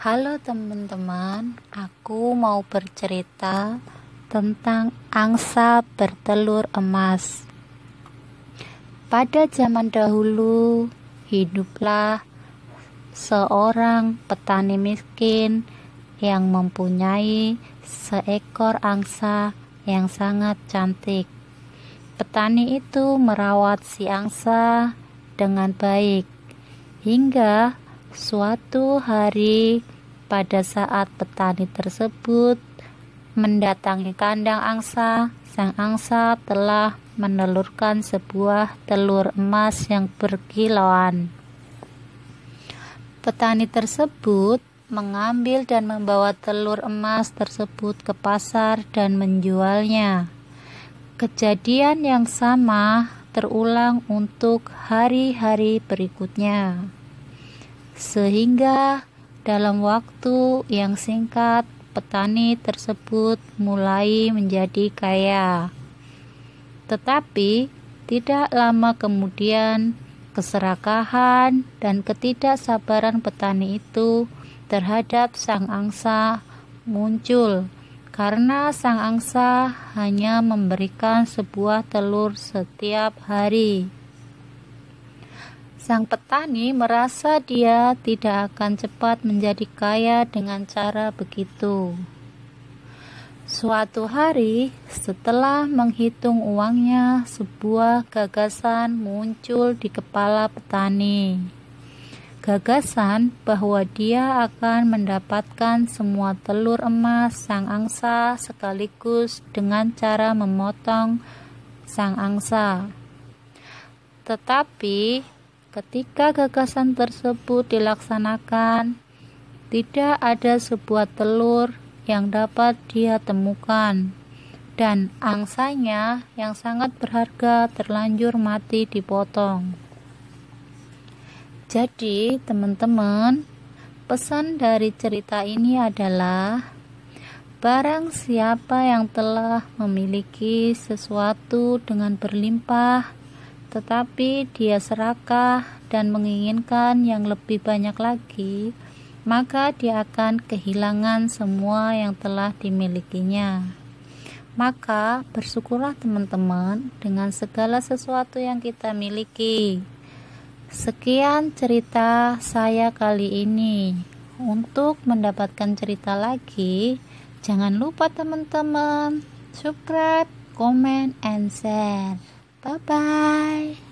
Halo teman-teman, aku mau bercerita tentang angsa bertelur emas. Pada zaman dahulu, hiduplah seorang petani miskin yang mempunyai seekor angsa yang sangat cantik. Petani itu merawat si angsa dengan baik hingga Suatu hari, pada saat petani tersebut mendatangi kandang angsa, sang angsa telah menelurkan sebuah telur emas yang berkilauan. Petani tersebut mengambil dan membawa telur emas tersebut ke pasar dan menjualnya. Kejadian yang sama terulang untuk hari-hari berikutnya sehingga dalam waktu yang singkat petani tersebut mulai menjadi kaya. Tetapi tidak lama kemudian keserakahan dan ketidaksabaran petani itu terhadap sang angsa muncul karena sang angsa hanya memberikan sebuah telur setiap hari. Sang petani merasa dia tidak akan cepat menjadi kaya dengan cara begitu. Suatu hari, setelah menghitung uangnya, sebuah gagasan muncul di kepala petani. Gagasan bahwa dia akan mendapatkan semua telur emas sang angsa sekaligus dengan cara memotong sang angsa. Tetapi Ketika gagasan tersebut dilaksanakan, tidak ada sebuah telur yang dapat dia temukan, dan angsanya yang sangat berharga terlanjur mati dipotong. Jadi, teman-teman, pesan dari cerita ini adalah: barang siapa yang telah memiliki sesuatu dengan berlimpah tetapi dia serakah dan menginginkan yang lebih banyak lagi, maka dia akan kehilangan semua yang telah dimilikinya. Maka bersyukurlah teman-teman dengan segala sesuatu yang kita miliki. Sekian cerita saya kali ini. Untuk mendapatkan cerita lagi, jangan lupa teman-teman subscribe, comment, and share. Bye bye.